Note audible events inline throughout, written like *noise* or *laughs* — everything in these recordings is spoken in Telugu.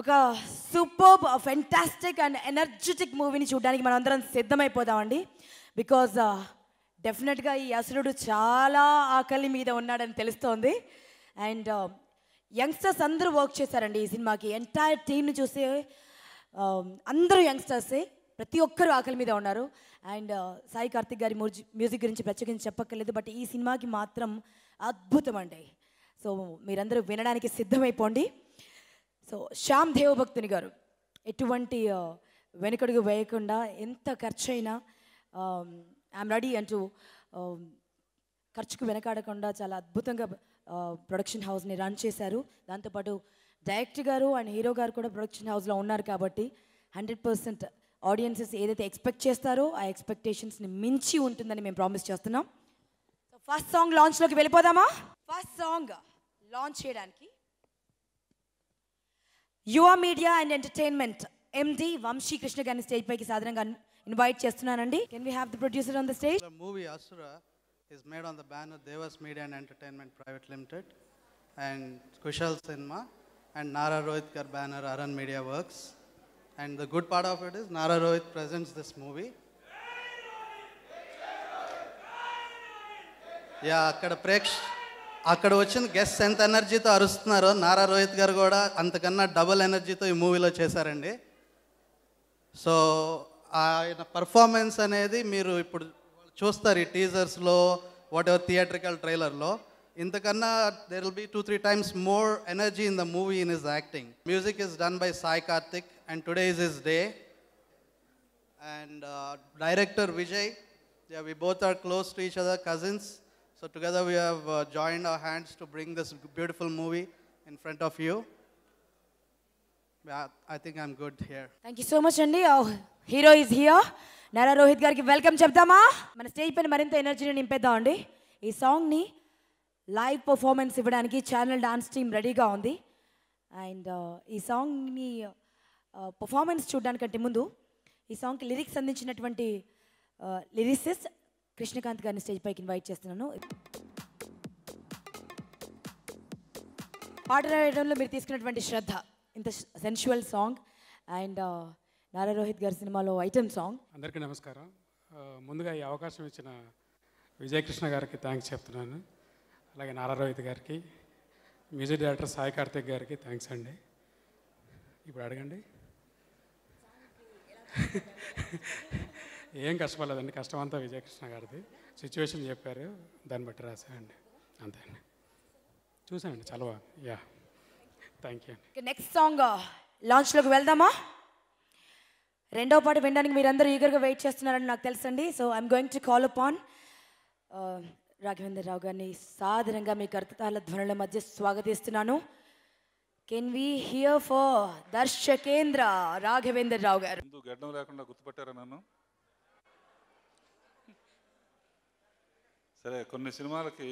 ఒక సూపర్ ఫెంటాస్టిక్ అండ్ ఎనర్జెటిక్ మూవీని చూడడానికి మనం అందరం సిద్ధమైపోదామండి బికాజ్ డెఫినెట్గా uh, ఈ అసురుడు చాలా ఆకలి మీద ఉన్నాడని తెలుస్తోంది అండ్ యంగ్స్టర్స్ uh, అందరూ వర్క్ చేశారండి ఈ సినిమాకి ఎంటైర్ టీమ్ని చూసి um, అందరూ యంగ్స్టర్సే ప్రతి ఒక్కరూ ఆకలి మీద ఉన్నారు అండ్ uh, సాయి కార్తిక్ గారి మ్యూజిక్ గురించి ప్రత్యేకించి చెప్పక్కర్లేదు బట్ ఈ సినిమాకి మాత్రం అద్భుతం అండి సో మీరందరూ వినడానికి సిద్ధమైపోండి సో శ్యామ్ దేవభక్తుని గారు ఎటువంటి వెనుకడుగు వేయకుండా ఎంత ఖర్చు అయినా ఐఎమ్ రెడీ అంటూ ఖర్చుకు వెనకాడకుండా చాలా అద్భుతంగా ప్రొడక్షన్ హౌస్ని రన్ చేశారు దాంతోపాటు డైరెక్ట్ గారు అండ్ హీరో గారు కూడా ప్రొడక్షన్ హౌస్లో ఉన్నారు కాబట్టి హండ్రెడ్ పర్సెంట్ ఆడియన్సెస్ ఏదైతే ఎక్స్పెక్ట్ చేస్తారో ఆ ఎక్స్పెక్టేషన్స్ని మించి ఉంటుందని మేము ప్రామిస్ చేస్తున్నాం ఫస్ట్ సాంగ్ లాంచ్లోకి వెళ్ళిపోదామా ఫస్ట్ సాంగ్ లాంచ్ చేయడానికి Your Media and Entertainment MD Vamsi Krishna Gani stage by Kisadhanan invite Chestunanandi. Can we have the producer on the stage? The movie Asura is made on the banner Devas Media and Entertainment Private Limited and Kushal Cinema and Nara Rohitkar banner Aran Media Works. And the good part of it is Nara Rohit presents this movie. Yeah, akkada preksh. అక్కడ వచ్చిన గెస్ట్ ఎంత ఎనర్జీతో అరుస్తున్నారో నారా రోహిత్ గారు కూడా అంతకన్నా డబుల్ ఎనర్జీతో ఈ మూవీలో చేశారండి సో ఆయన పర్ఫార్మెన్స్ అనేది మీరు ఇప్పుడు చూస్తారు ఈ టీజర్స్లో వాట్ ఎవర్ థియేట్రికల్ ట్రైలర్లో ఇంతకన్నా there will be two three times more energy in the movie in his acting music is done by Sai Karthik and today is his day and director Vijay we both are close to each other cousins So together we have uh, joined our hands to bring this beautiful movie in front of you. I, I think I'm good here. Thank you so much, Andy. Our hero is here. Nara Rohit గారికి వెల్కమ్ చెప్తామా మన స్టేజ్ పైన మరింత ఎనర్జీని నింపేద్దాం అండి ఈ సాంగ్ని లైవ్ పర్ఫార్మెన్స్ ఇవ్వడానికి ఛానల్ డాన్స్ టీం రెడీగా ఉంది అండ్ ఈ సాంగ్ని పర్ఫార్మెన్స్ చూడడానికంటే ముందు ఈ సాంగ్కి లిరిక్స్ అందించినటువంటి లిరిసిస్ట్ కృష్ణకాంత్ గారిని స్టేజ్ పైకి ఇన్వైట్ చేస్తున్నాను పాట రాయడంలో మీరు తీసుకున్నటువంటి శ్రద్ధ ఇంత sensual song and Nara Rohit గారి సినిమాలో ఐటమ్ సాంగ్ అందరికీ నమస్కారం ముందుగా ఈ అవకాశం ఇచ్చిన విజయకృష్ణ గారికి థ్యాంక్స్ చెప్తున్నాను అలాగే నారా రోహిత్ గారికి మ్యూజిక్ డైరెక్టర్ సాయి కార్తిక్ గారికి థ్యాంక్స్ అండి ఇప్పుడు అడగండి ఏం కష్టపడలేదండి కష్టం అంతా విజయకృష్ణ గారిది సిచ్యువేషన్ చెప్పారు దాన్ని బట్టి రాసానండి అంతే అండి చూసానండి చాలా యా థ్యాంక్ యూ అండి నెక్స్ట్ సాంగ్ లాంచ్లోకి వెళ్దామా రెండవ పాట వినడానికి మీరందరూ ఈగర్గా వెయిట్ చేస్తున్నారని నాకు తెలుసండి so I'm going to call upon Raghavendra Rao గారిని సాధారణంగా మీ కర్తతాల ధ్వనుల మధ్య స్వాగతిస్తున్నాను can we here for Darshakendra Raghavendra Rao garu గడ్డం లేకుండా గుర్తుపట్టారా నన్ను సరే కొన్ని సినిమాలకి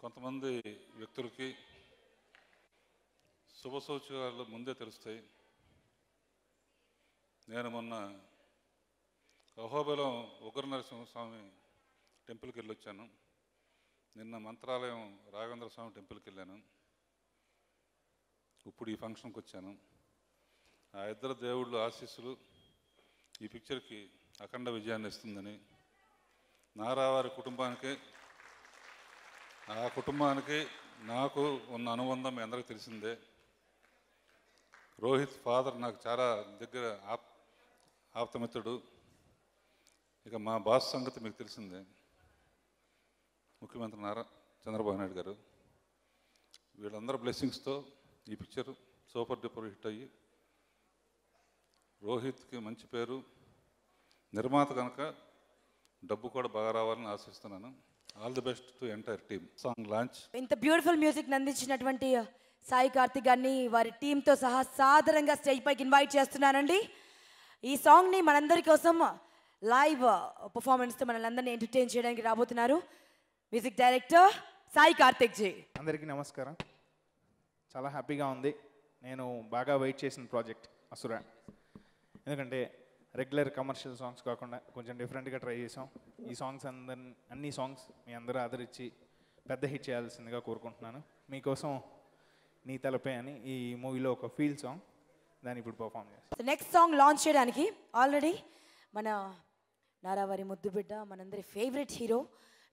కొంతమంది వ్యక్తులకి శుభ సూచనలు ముందే తెలుస్తాయి నేను మొన్న అహోబలం ఉగ్ర నరసింహస్వామి టెంపుల్కి వెళ్ళొచ్చాను నిన్న మంత్రాలయం రాఘవేంద్ర స్వామి టెంపుల్కి వెళ్ళాను ఇప్పుడు ఈ ఫంక్షన్కి వచ్చాను ఆ ఇద్దరు దేవుళ్ళు ఆశీస్సులు ఈ పిక్చర్కి అఖండ విజయాన్ని ఇస్తుందని నారా వారి కుటుంబానికి ఆ కుటుంబానికి నాకు ఉన్న అనుబంధం మీ అందరికీ తెలిసిందే రోహిత్ ఫాదర్ నాకు చాలా దగ్గర ఆప్ ఆప్తమిత్రుడు ఇక మా బాస్ సంగతి మీకు తెలిసిందే ముఖ్యమంత్రి నారా చంద్రబాబు నాయుడు గారు వీళ్ళందరూ బ్లెస్సింగ్స్తో ఈ పిక్చర్ సూపర్ డూపర్ హిట్ అయ్యి రోహిత్కి మంచి పేరు నిర్మాత కనుక డబ్బు కూడా బాగా రావాలని ఆశిస్తున్నాను all the best to entire team song launch ఇంత బ్యూటిఫుల్ మ్యూజిక్ నందించినటువంటి uh, సాయి కార్తిక్ గారిని వారి టీంతో సహా సాధారణంగా స్టేజ్ పైకి ఇన్వైట్ చేస్తున్నానండి ఈ సాంగ్ని మనందరి కోసం లైవ్ పర్ఫార్మెన్స్తో మనల్ని ఎంటర్టైన్ చేయడానికి రాబోతున్నారు మ్యూజిక్ డైరెక్టర్ సాయి కార్తిక్ జీ అందరికీ నమస్కారం చాలా హ్యాపీగా ఉంది నేను బాగా వెయిట్ చేసిన ప్రాజెక్ట్ అసురా ఎందుకంటే రెగ్యులర్ కమర్షియల్ సాంగ్స్ కాకుండా కొంచెం డిఫరెంట్గా ట్రై చేసాం ఈ సాంగ్స్ అందరి అన్ని సాంగ్స్ మీ అందరూ ఆదరించి పెద్ద హిట్ చేయాల్సిందిగా కోరుకుంటున్నాను మీకోసం నీ తలపే అని ఈ మూవీలో ఒక ఫీల్ సాంగ్ దాన్ని ఇప్పుడు పర్ఫామ్ చేస్తాం నెక్స్ట్ సాంగ్ లాంచ్ చేయడానికి ఆల్రెడీ మన నారావారి బిడ్డ మనందరి ఫేవరెట్ హీరో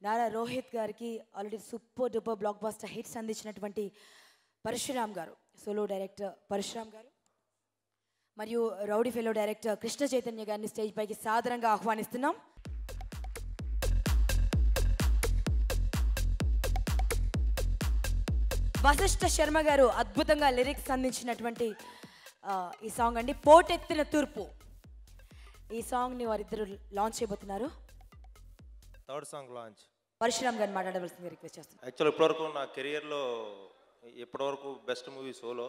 నారా రోహిత్ గారికి already super duper blockbuster hits అందించినటువంటి పరశురామ్ గారు సోలో డైరెక్టర్ పరశురామ్ గారు మరియు rowdy fellow director Krishna Chaitanya గారిని స్టేజ్ పైకి సాధారణంగా ఆహ్వానిస్తున్నాం వశిష్ఠ శర్మ గారు అద్భుతంగా లిరిక్స్ అందించినటువంటి ఈ సాంగ్ అండి పోటెత్తిన తూర్పు ఈ సాంగ్ని వారిద్దరు లాంచ్ చేయబోతున్నారు థర్డ్ సాంగ్ లాంచ్ పరశురామ్ గారిని మాట్లాడవలసింది రిక్వెస్ట్ చేస్తాను యాక్చువల్ ఇప్పటివరకు నా కెరియర్లో ఇప్పటివరకు బెస్ట్ మూవీ సోలో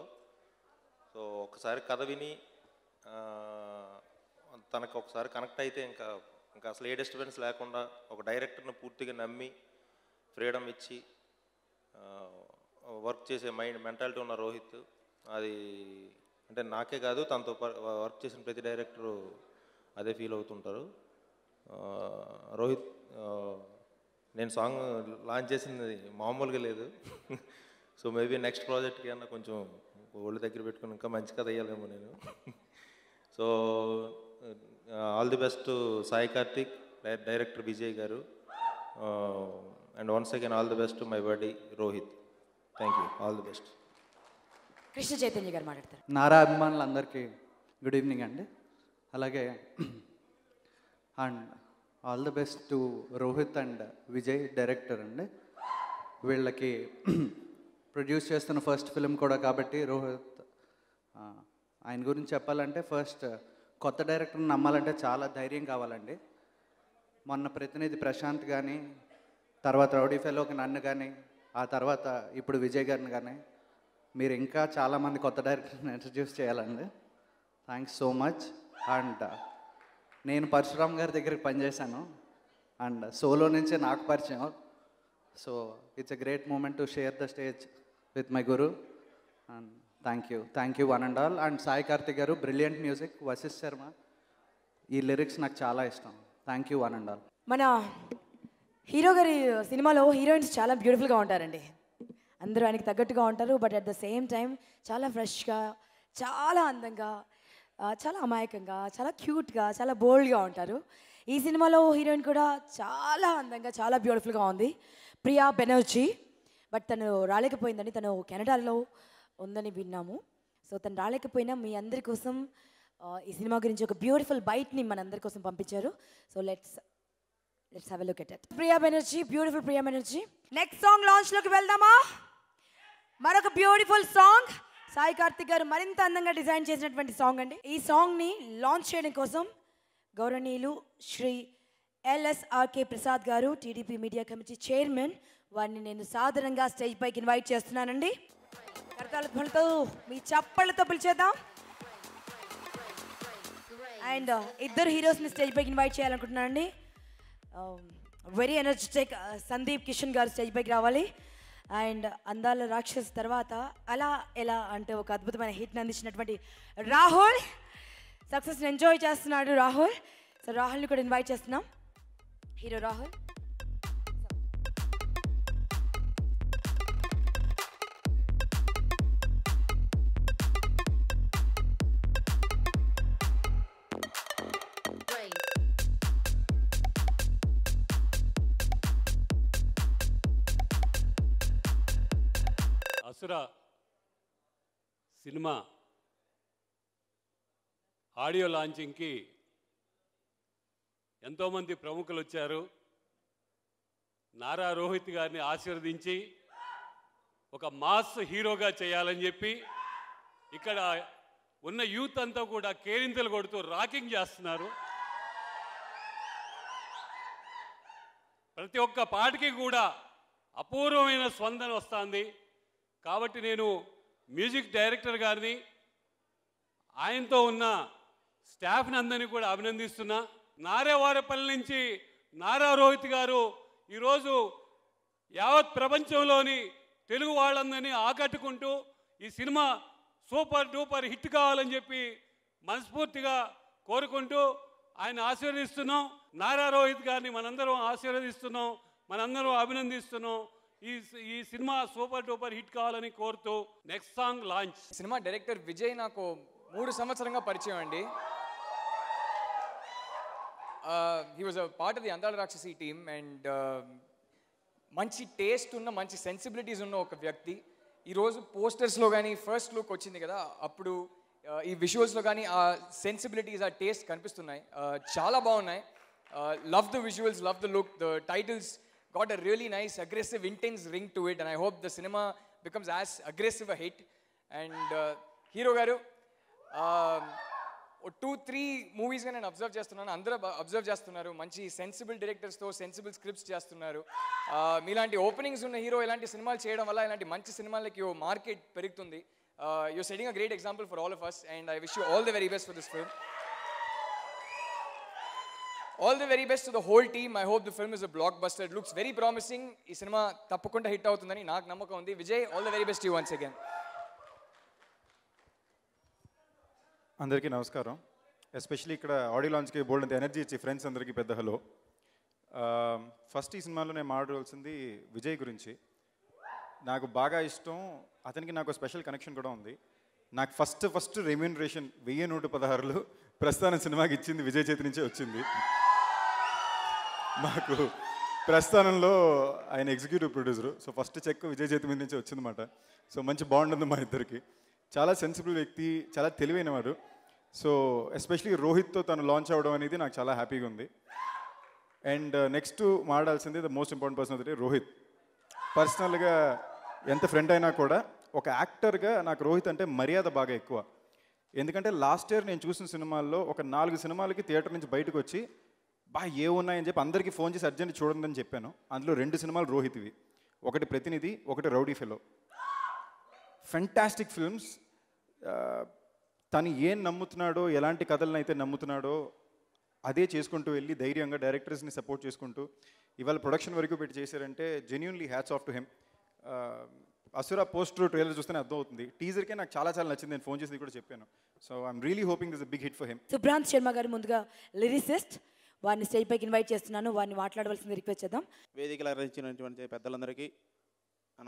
సో ఒకసారి కథ విని తనకు ఒకసారి కనెక్ట్ అయితే ఇంకా ఇంకా అసలు ఏ డిస్టర్బెన్స్ లేకుండా ఒక డైరెక్టర్ని పూర్తిగా నమ్మి ఫ్రీడమ్ ఇచ్చి వర్క్ చేసే మైండ్ మెంటాలిటీ ఉన్న రోహిత్ అది అంటే నాకే కాదు తనతో వర్క్ చేసిన ప్రతి డైరెక్టరు అదే ఫీల్ అవుతుంటారు రోహిత్ నేను సాంగ్ లాంచ్ చేసింది మామూలుగా లేదు సో మేబీ నెక్స్ట్ ప్రాజెక్ట్కి అన్న కొంచెం ఒళ్ళు దగ్గర పెట్టుకుని ఇంకా మంచి కథ అయ్యాలేమో నేను *laughs* so all the best Sai Karthik director Vijay garu and once again all the best my buddy Rohit thank you all the best Krishna Chaitanya garu మాట్లాడతారు నారా అభిమానులందరికీ గుడ్ ఈవినింగ్ అండి అలాగే and all the best to Rohit and Vijay director అండి వీళ్ళకి ప్రొడ్యూస్ *clears throat* చేస్తున్న ఫస్ట్ ఫిలిం కూడా కాబట్టి రోహిత్ ఆయన గురించి చెప్పాలంటే ఫస్ట్ కొత్త డైరెక్టర్ని నమ్మాలంటే చాలా ధైర్యం కావాలండి మొన్న ప్రతినిధి ప్రశాంత్ కానీ తర్వాత రౌడీ ఫెలోకి నన్ను కానీ ఆ తర్వాత ఇప్పుడు విజయ్ గారిని కానీ మీరు ఇంకా చాలామంది కొత్త డైరెక్టర్ని ఇంట్రడ్యూస్ చేయాలండి థ్యాంక్స్ సో మచ్ అండ్ నేను పరశురామ్ గారి దగ్గరికి పనిచేశాను అండ్ సోలో నుంచే నాకు పరిచయం so it's a great moment to share the stage with my guru and thank you thank you one and all and Sai Karthik garu brilliant music వశిష్ Sharma ఈ లిరిక్స్ నాకు చాలా ఇష్టం thank you one and all మన హీరో గారి సినిమాలో హీరోయిన్స్ చాలా బ్యూటిఫుల్గా ఉంటారండి అందరూ ఆయనకి తగ్గట్టుగా ఉంటారు but at the same time చాలా ఫ్రెష్గా చాలా అందంగా చాలా అమాయకంగా చాలా క్యూట్గా చాలా బోల్డ్గా ఉంటారు ఈ సినిమాలో హీరోయిన్ కూడా చాలా అందంగా చాలా బ్యూటిఫుల్గా ఉంది ప్రియా బెనర్జీ బట్ తను రాలేకపోయిందని తను కెనడాలో ఉందని విన్నాము సో తను రాలేకపోయినా మీ అందరి కోసం ఈ సినిమా గురించి ఒక బ్యూటిఫుల్ బైట్ని మన అందరి కోసం పంపించారు so let's let's have look at it Priya Banerjee beautiful Priya Banerjee next song లాంచ్లోకి వెళ్దామా మరొక బ్యూటిఫుల్ సాంగ్ సాయి కార్తిక్ గారు మరింత అందంగా డిజైన్ చేసినటువంటి సాంగ్ అండి ఈ సాంగ్ని లాంచ్ చేయడం కోసం గౌరవనీయులు శ్రీ ఎల్ఎస్ఆర్కే ప్రసాద్ గారు టీడీపీ మీడియా కమిటీ చైర్మన్ వారిని నేను సాధారణంగా స్టేజ్ పైకి ఇన్వైట్ చేస్తున్నానండి చప్పటాల ధ్వనితో మీ చప్పళ్ళతో పిలిచేద్దాం అండ్ uh, ఇద్దరు హీరోస్ని స్టేజ్ పైకి ఇన్వైట్ చేయాలనుకుంటున్నాను అండి వెరీ ఎనర్జెటిక్ సందీప్ కిషన్ గారు స్టేజ్ పైకి రావాలి అండ్ uh, అందాల రాక్షస్ తర్వాత అలా ఎలా అంటే ఒక అద్భుతమైన హిట్ని అందించినటువంటి రాహుల్ సక్సెస్ని ఎంజాయ్ చేస్తున్నాడు రాహుల్ సో రాహుల్ని కూడా ఇన్వైట్ చేస్తున్నాం హీరో రాహుల్ అప్సర సినిమా ఆడియో లాంచింగ్కి ఎంతోమంది ప్రముఖులు వచ్చారు నారా రోహిత్ గారిని ఆశీర్వదించి ఒక మాస్ హీరోగా చేయాలని చెప్పి ఇక్కడ ఉన్న యూత్ అంతా కూడా కేరింతలు కొడుతూ రాకింగ్ చేస్తున్నారు ప్రతి ఒక్క పాటకి కూడా అపూర్వమైన స్పందన వస్తుంది కాబట్టి నేను మ్యూజిక్ డైరెక్టర్ గారిని ఆయనతో ఉన్న స్టాఫ్ని అందరినీ కూడా అభినందిస్తున్నా నారేవారపల్లి నుంచి నారా రోహిత్ గారు ఈరోజు యావత్ ప్రపంచంలోని తెలుగు వాళ్ళందరినీ ఆకట్టుకుంటూ ఈ సినిమా సూపర్ డూపర్ హిట్ కావాలని చెప్పి మనస్ఫూర్తిగా కోరుకుంటూ ఆయన ఆశీర్వదిస్తున్నాం నారా రోహిత్ గారిని మనందరం ఆశీర్వదిస్తున్నాం మనందరం అభినందిస్తున్నాం ఈ ఈ సినిమా సూపర్ డూపర్ హిట్ కావాలని కోరుతూ నెక్స్ట్ సాంగ్ లాంచ్ సినిమా డైరెక్టర్ విజయ్ నాకు మూడు సంవత్సరంగా పరిచయం అండి he was a part of the Andala Rakshasi team and మంచి టేస్ట్ ఉన్న మంచి సెన్సిబిలిటీస్ ఉన్న ఒక వ్యక్తి ఈరోజు పోస్టర్స్లో కానీ ఫస్ట్ లుక్ వచ్చింది కదా అప్పుడు ఈ విజువల్స్లో కానీ ఆ సెన్సిబిలిటీస్ ఆ టేస్ట్ కనిపిస్తున్నాయి చాలా బాగున్నాయి love the visuals love the look the titles got a really nice, aggressive, intense ring to it, and I hope the cinema becomes as aggressive a hit. And uh, Hero two three మూవీస్గా నేను అబ్జర్వ్ చేస్తున్నాను అందరూ అబ్జర్వ్ చేస్తున్నారు మంచి సెన్సిబుల్ డైరెక్టర్స్తో సెన్సిబుల్ స్క్రిప్ట్స్ చేస్తున్నారు మీలాంటి ఓపెనింగ్స్ ఉన్న హీరో ఇలాంటి సినిమాలు చేయడం వల్ల ఇలాంటి మంచి సినిమాలకి మార్కెట్ పెరుగుతుంది you setting a great example for all of us and I wish you all the very best for this film all the very best the whole team I hope the film is a blockbuster it looks very promising ఈ సినిమా తప్పకుండా హిట్ అవుతుందని నాకు నమ్మకం ఉంది Vijay all the very best you once again అందరికీ నమస్కారం ఎస్పెషలీ ఇక్కడ ఆడియో లాంచ్కి బోల్డ్ ఎనర్జీ ఇచ్చి ఫ్రెండ్స్ అందరికీ పెద్ద హలో ఫస్ట్ ఈ సినిమాలో నేను మాట్లాడవలసింది విజయ్ గురించి నాకు బాగా ఇష్టం అతనికి నాకు స్పెషల్ కనెక్షన్ కూడా ఉంది నాకు ఫస్ట్ ఫస్ట్ రెమ్యూనరేషన్ వెయ్యి నూట పదహారులు ప్రస్థానం సినిమాకి ఇచ్చింది విజయ్ చేతి నుంచే వచ్చింది మాకు ప్రస్థానంలో ఆయన executive producer so first check Vijay చేతి మీద నుంచి వచ్చిందన్నమాట సో మంచి బాండ్ ఉంది మా ఇద్దరికి చాలా సెన్సిబుల్ వ్యక్తి చాలా తెలివైన వాడు సో ఎస్పెషలీ రోహిత్తో తను లాంచ్ అవ్వడం అనేది నాకు చాలా హ్యాపీగా ఉంది అండ్ నెక్స్ట్ uh, మాట్లాడాల్సింది ద మోస్ట్ ఇంపార్టెంట్ పర్సన్ అంటే రోహిత్ పర్సనల్గా ఎంత ఫ్రెండ్ అయినా కూడా ఒక యాక్టర్గా నాకు రోహిత్ అంటే మర్యాద బాగా ఎక్కువ ఎందుకంటే లాస్ట్ ఇయర్ నేను చూసిన సినిమాల్లో ఒక నాలుగు సినిమాలకి థియేటర్ నుంచి బయటకు వచ్చి బా ఏమున్నాయని చెప్పి అందరికీ ఫోన్ చేసి అర్జెంట్ చూడండి అని చెప్పాను అందులో రెండు సినిమాలు రోహిత్వి ఒకటి ప్రతినిధి ఒకటి రౌడీ ఫెలో ఫెంటాస్టిక్ ఫిల్మ్స్ తను ఏం నమ్ముతున్నాడో ఎలాంటి కథలను అయితే నమ్ముతున్నాడో అదే చేసుకుంటూ వెళ్ళి ధైర్యంగా డైరెక్టర్స్ని సపోర్ట్ చేసుకుంటూ ఇవాళ ప్రొడక్షన్ వరకు పెట్టి చేశారంటే genuinely hats off to him Asura post trailer చూస్తేనే అర్థం అవుతుంది టీజర్కే నాకు చాలా చాలా నచ్చింది నేను ఫోన్ చేసి కూడా చెప్పాను so I'm really hoping this big hit for him Subrant Sharma garu ముందుగా లిరిసిస్ట్ వారిని స్టేజ్ పైకి ఇన్వైట్ చేస్తున్నాను వారిని మాట్లాడవలసింది రిక్వెస్ట్ చేద్దాం వేదికలు అర్చించినటువంటి పెద్దలందరికీ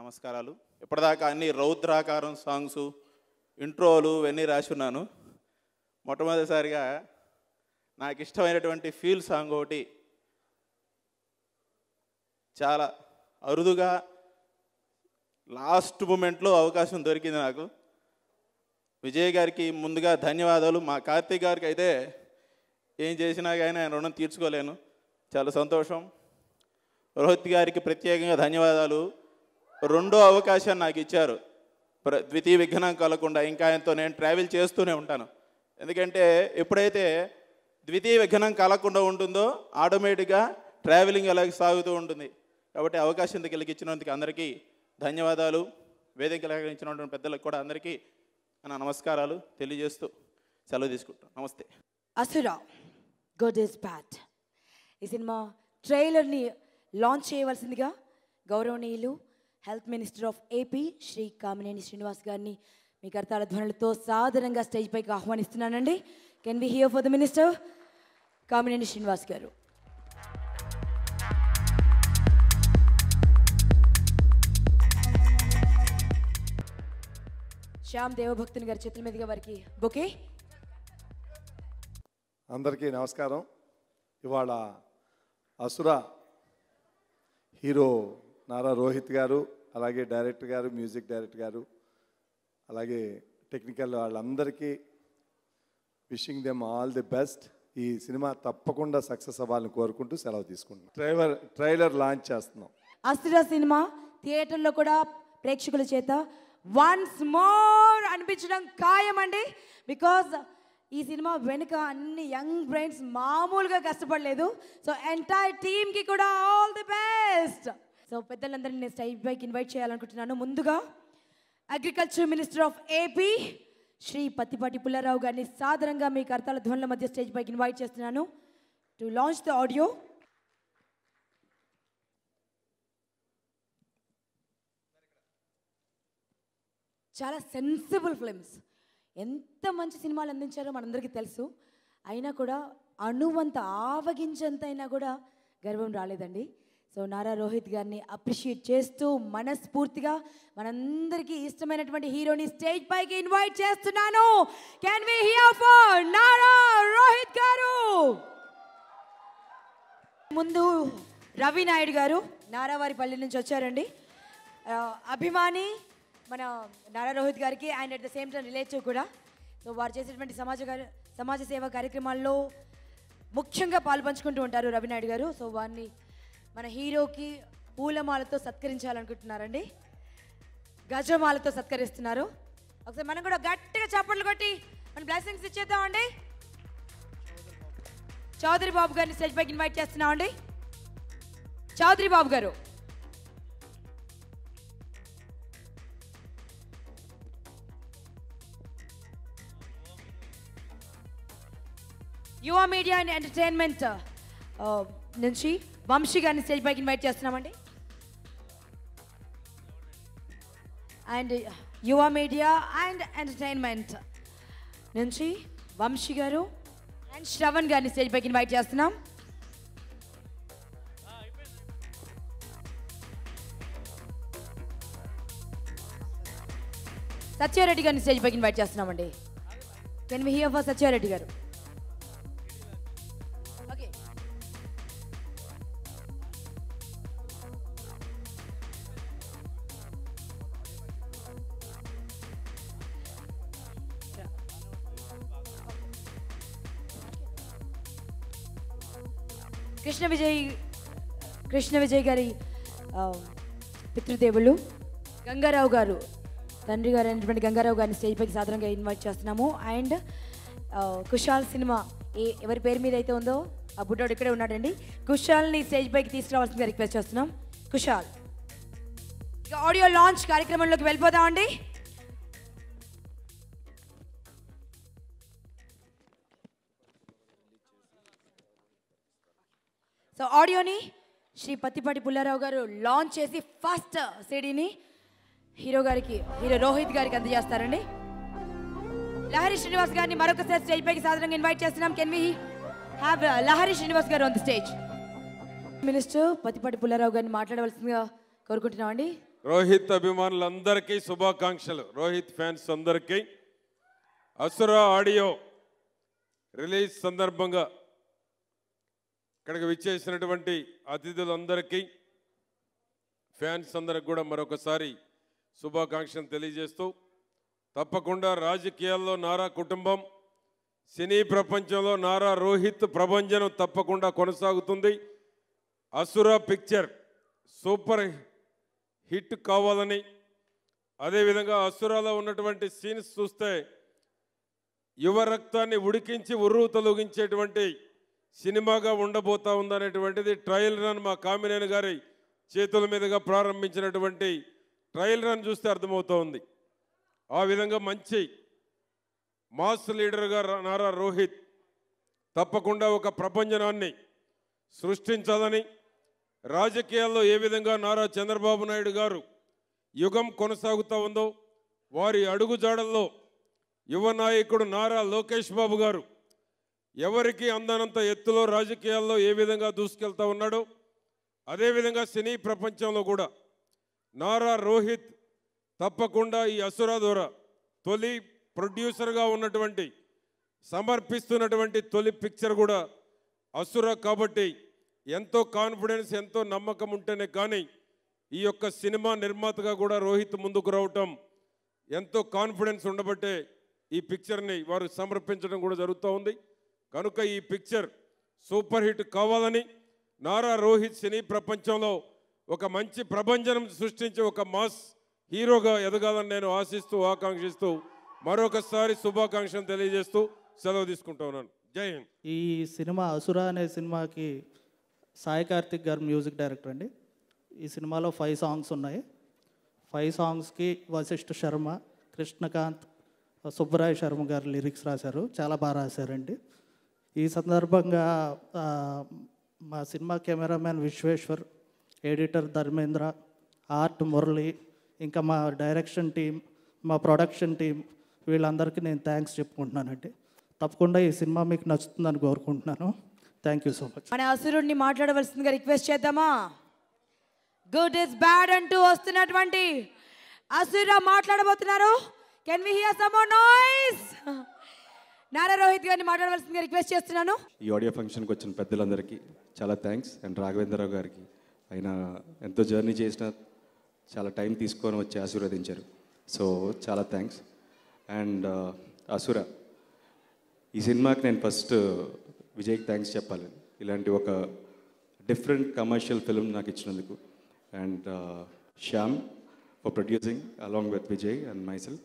నమస్కారాలు ఇప్పటిదాకా అన్ని రౌద్రాకారం సాంగ్స్ ఇంట్రోలు ఇవన్నీ రాసున్నాను మొట్టమొదటిసారిగా నాకు ఇష్టమైనటువంటి ఫీల్ సాంగ్ ఒకటి చాలా అరుదుగా లాస్ట్ మూమెంట్లో అవకాశం దొరికింది నాకు విజయ్ గారికి ముందుగా ధన్యవాదాలు మా కార్తీక్ గారికి అయితే ఏం చేసినా కానీ ఆయన రుణం తీర్చుకోలేను చాలా సంతోషం రోహిత్ గారికి ప్రత్యేకంగా ధన్యవాదాలు రెండో అవకాశాన్ని నాకు ఇచ్చారు ప్ర ద్వితీయ విఘ్నం కలగకుండా ఇంకా ఆయనతో నేను ట్రావెల్ చేస్తూనే ఉంటాను ఎందుకంటే ఎప్పుడైతే ద్వితీయ విఘ్నం కలగకుండా ఉంటుందో ఆటోమేటిక్గా ట్రావెలింగ్ అలాగే సాగుతూ ఉంటుంది కాబట్టి అవకాశం కలిగించినందుకు అందరికీ ధన్యవాదాలు వేదిక కలిగించినటువంటి పెద్దలకు కూడా అందరికీ నా నమస్కారాలు తెలియజేస్తూ సెలవు తీసుకుంటాను నమస్తే అసురా గుడ్ ఇస్ బ్యాడ్ ఈ సినిమా ట్రైలర్ని లాంచ్ చేయవలసిందిగా గౌరవనీయులు health minister of AP Shri Kamineni Srinivas గారిని మీ కర్తాల ధ్వనులతో సాధారణంగా స్టేజ్ పైకి ఆహ్వానిస్తున్నానండి can be here for the minister Kamineni Srinivas garu Shyam దేవభక్తుని గారి చేతుల మీదుగా వారికి బుకే అందరికీ నమస్కారం ఇవాళ అసుర హీరో నారా రోహిత్ గారు అలాగే డైరెక్టర్ గారు మ్యూజిక్ డైరెక్టర్ గారు అలాగే టెక్నికల్ వాళ్ళందరికీ wishing them all the best ఈ సినిమా తప్పకుండా సక్సెస్ అవ్వాలని కోరుకుంటూ సెలవు తీసుకుంటున్నాం ట్రైలర్ ట్రైలర్ లాంచ్ చేస్తున్నాం అసుర సినిమా థియేటర్లో కూడా ప్రేక్షకుల చేత వన్స్ మోర్ అనిపించడం ఖాయమండి బికాజ్ ఈ సినిమా వెనుక అన్ని యంగ్ బ్రెయిన్స్ మామూలుగా కష్టపడలేదు సో ఎంటైర్ టీమ్కి కూడా ఆల్ ది బెస్ట్ సో పెద్దలందరినీ నేను స్టేజ్ బైక్ ఇన్వైట్ చేయాలనుకుంటున్నాను ముందుగా agriculture minister of AP Shri Pattipati Pullarao గారిని సాధారణంగా మీ కర్తాల ధ్వనుల మధ్య స్టేజ్ పైకి ఇన్వైట్ చేస్తున్నాను టు లాంచ్ ద ఆడియో చాలా సెన్సిబుల్ ఫిల్మ్స్ ఎంత మంచి సినిమాలు అందించారో మనందరికీ తెలుసు అయినా కూడా అణువంత ఆవగించంత అయినా కూడా గర్వం రాలేదండి సో నారా రోహిత్ గారిని అప్రిషియేట్ చేస్తూ మనస్ఫూర్తిగా మనందరికీ ఇష్టమైనటువంటి హీరోని స్టేజ్ పైకి ఇన్వైట్ చేస్తున్నాను can we here for Nara Rohit garu ముందు రవి నాయుడు గారు నారావారిపల్లి నుంచి వచ్చారండి అభిమాని మన నారా రోహిత్ గారికి and at the same time relative కూడా సో వారు చేసేటువంటి సమాజ సమాజ సేవ కార్యక్రమాల్లో ముఖ్యంగా పాల్పంచుకుంటూ ఉంటారు రవినాయుడు గారు సో వారిని మన హీరోకి పూలమాలతో సత్కరించాలనుకుంటున్నారండి గజమాలతో సత్కరిస్తున్నారు ఒకసారి మనం కూడా గట్టిగా చప్పట్లు కొట్టి మన బ్లెస్సింగ్స్ ఇచ్చేద్దామండి చౌదరి బాబు గారిని స్టేజ్ పైకి ఇన్వైట్ చేస్తున్నామండి చౌదరి బాబు గారు యువ మీడియా అండ్ ఎంటర్టైన్మెంట్ నుంచి వంశీ గారిని స్టేజ్ పైకి ఇన్వైట్ చేస్తున్నామండి అండ్ యువ మీడియా అండ్ ఎంటర్టైన్మెంట్ నుంచి వంశీ గారు అండ్ శ్రవణ్ గారిని స్టేజ్ పైకి ఇన్వైట్ చేస్తున్నాం సత్యారెడ్డి గారిని స్టేజ్ పైకి ఇన్వైట్ చేస్తున్నామండి can we here for Satya Reddy garu Krishna Vijay Krishna Vijay గారి పితృదేవులు గంగారావు గారు తండ్రి గారు అయినటువంటి గంగారావు గారిని స్టేజ్ పైకి సాధారణంగా ఇన్వైట్ చేస్తున్నాము అండ్ కుషాల్ సినిమా ఏ ఎవరి పేరు మీద అయితే ఉందో ఆ బుడ్డోడు ఇక్కడే ఉన్నాడండి కుషాల్ని స్టేజ్ పైకి తీసుకురావాల్సిందిగా రిక్వెస్ట్ చేస్తున్నాం కుషాల్ ఆడియో లాంచ్ కార్యక్రమంలోకి వెళ్ళిపోదామండి సో ఆడియోని శ్రీ పత్తిపాటి పుల్లారావు గారు లాంచ్ చేసి ఫస్ట్ సిడీని హీరో గారికి హీరో రోహిత్ గారికి అందజేస్తారండి లహరి శ్రీనివాస్ గారిని మరొకసారి స్టేజ్ పైకి సాధారణంగా ఇన్వైట్ చేస్తున్నాం can we have Lahari Srinivas garu on the stage minister Pattipati Pullarao గారిని మాట్లాడవలసిందిగా కోరుకుంటున్నామండి రోహిత్ అభిమానులందరికీ శుభాకాంక్షలు రోహిత్ ఫ్యాన్స్ అందరికీ అసురా ఆడియో రిలీజ్ సందర్భంగా ఇక్కడికి విచ్చేసినటువంటి అతిథులందరికీ ఫ్యాన్స్ అందరికి కూడా మరొకసారి శుభాకాంక్షలు తెలియజేస్తూ తప్పకుండా రాజకీయాల్లో నారా కుటుంబం సినీ ప్రపంచంలో నారా రోహిత్ ప్రభంజనం తప్పకుండా కొనసాగుతుంది అసుర పిక్చర్ సూపర్ హిట్ కావాలని అదేవిధంగా అసురాలో ఉన్నటువంటి సీన్స్ చూస్తే యువ రక్తాన్ని ఉడికించి ఉర్రు తొలగించేటువంటి సినిమాగా ఉండబోతా ఉందనేటువంటిది ట్రయల్ రన్ మా కామినేని గారి చేతుల మీదుగా ప్రారంభించినటువంటి ట్రయల్ రన్ చూస్తే అర్థమవుతూ ఉంది ఆ విధంగా మంచి మాస్ లీడర్గా నారా రోహిత్ తప్పకుండా ఒక ప్రపంచనాన్ని సృష్టించాలని రాజకీయాల్లో ఏ విధంగా నారా చంద్రబాబు నాయుడు గారు యుగం కొనసాగుతూ ఉందో వారి అడుగుజాడల్లో యువ నాయకుడు నారా లోకేష్ బాబు గారు ఎవరికి అందనంత ఎత్తులో రాజకీయాల్లో ఏ విధంగా దూసుకెళ్తా ఉన్నాడో అదేవిధంగా సినీ ప్రపంచంలో కూడా నారా రోహిత్ తప్పకుండా ఈ అసురా ద్వారా తొలి ప్రొడ్యూసర్గా ఉన్నటువంటి సమర్పిస్తున్నటువంటి తొలి పిక్చర్ కూడా అసుర కాబట్టి ఎంతో కాన్ఫిడెన్స్ ఎంతో నమ్మకం ఉంటేనే కానీ ఈ యొక్క సినిమా నిర్మాతగా కూడా రోహిత్ ముందుకు రావటం ఎంతో కాన్ఫిడెన్స్ ఉండబట్టే ఈ పిక్చర్ని వారు సమర్పించడం కూడా జరుగుతూ ఉంది కనుక ఈ పిక్చర్ సూపర్ హిట్ కావాలని నారా రోహిత్ సినీ ప్రపంచంలో ఒక మంచి ప్రభంజనం సృష్టించి ఒక మాస్ హీరోగా ఎదగాలని నేను ఆశిస్తూ ఆకాంక్షిస్తూ మరొకసారి శుభాకాంక్షలు తెలియజేస్తూ సెలవు తీసుకుంటున్నాను జై హింద్ ఈ సినిమా అసుర అనే సినిమాకి సాయి కార్తిక్ గారు మ్యూజిక్ డైరెక్టర్ అండి ఈ సినిమాలో ఫైవ్ సాంగ్స్ ఉన్నాయి ఫైవ్ సాంగ్స్కి వశిష్ఠ శర్మ కృష్ణకాంత్ సుబ్బరాయ్ శర్మ గారు లిరిక్స్ రాశారు చాలా బాగా రాశారండి ఈ సందర్భంగా మా సినిమా cameraman Vishweshwar editor Dharmendra art Murali ఇంకా మా డైరెక్షన్ టీం మా ప్రొడక్షన్ టీం వీళ్ళందరికీ నేను థ్యాంక్స్ చెప్పుకుంటున్నానండి తప్పకుండా ఈ సినిమా మీకు నచ్చుతుందని కోరుకుంటున్నాను థ్యాంక్ యూ సో మచ్ మన అసురుడిని మాట్లాడవలసిందిగా రిక్వెస్ట్ చేద్దామా గుడ్ ఇస్ బ్యాడ్ అంటూ వస్తున్నటువంటి అసుర మాట్లాడబోతున్నారు can we here some noise Nara Rohit గారిని మాట్లాడవలసింది రిక్వెస్ట్ చేస్తున్నాను ఈ ఆడియో ఫంక్షన్కి వచ్చిన పెద్దలందరికీ చాలా థ్యాంక్స్ అండ్ రాఘవేంద్రరావు గారికి ఆయన ఎంతో జర్నీ చేసిన చాలా టైం తీసుకొని వచ్చి ఆశీర్వదించారు సో చాలా థ్యాంక్స్ అండ్ అసుర ఈ సినిమాకి నేను ఫస్ట్ విజయ్కి థ్యాంక్స్ చెప్పాలి ఇలాంటి ఒక డిఫరెంట్ కమర్షియల్ ఫిల్మ్ నాకు ఇచ్చినందుకు and Shyam for producing along with Vijay and myself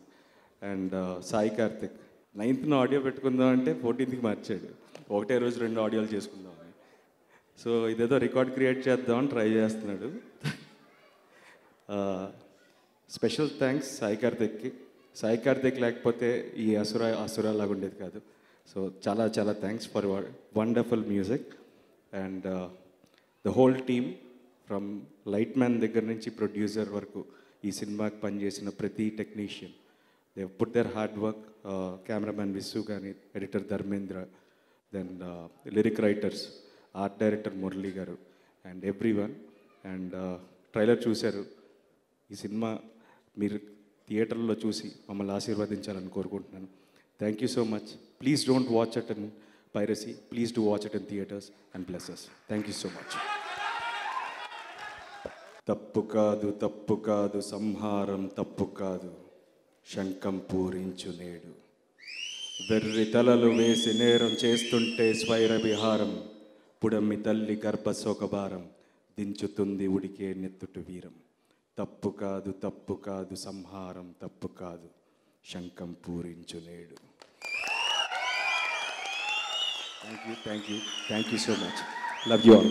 and Sai Karthik నైన్త్ను ఆడియో పెట్టుకుందాం అంటే ఫోర్టీన్త్కి మార్చాడు ఒకటే రోజు రెండు ఆడియోలు చేసుకుందాం అని సో ఇదేదో రికార్డ్ క్రియేట్ చేద్దామని ట్రై చేస్తున్నాడు స్పెషల్ థ్యాంక్స్ సాయి కార్తిక్కి సాయి కార్తిక్ లేకపోతే ఈ అసుర అసుర లాగా ఉండేది కాదు సో చాలా చాలా thanks for wonderful music and the whole team from light man దగ్గర నుంచి ప్రొడ్యూసర్ వరకు ఈ సినిమాకి పనిచేసిన ప్రతి technician they put their hard work cameraman Vishwa కానీ editor Dharmendra then lyric writers art director Murali garu and everyone and trailer చూశారు ఈ సినిమా మీరు థియేటర్లో చూసి మమ్మల్ని ఆశీర్వదించాలని కోరుకుంటున్నాను thank you so much please don't watch it in piracy please do watch it in theatres and places thank you so much తప్పు కాదు తప్పు కాదు సంహారం తప్పు కాదు శంఖం పూరించు నేడు వెర్రి తలలు వేసి నేరం చేస్తుంటే స్వైర విహారం పుడమ్మి తల్లి గర్భశోకభారం దించుతుంది ఉడికే నెత్తుటు వీరం తప్పు కాదు తప్పు కాదు సంహారం తప్పు కాదు శంఖం పూరించు నేడు thank you thank you thank you so much love you all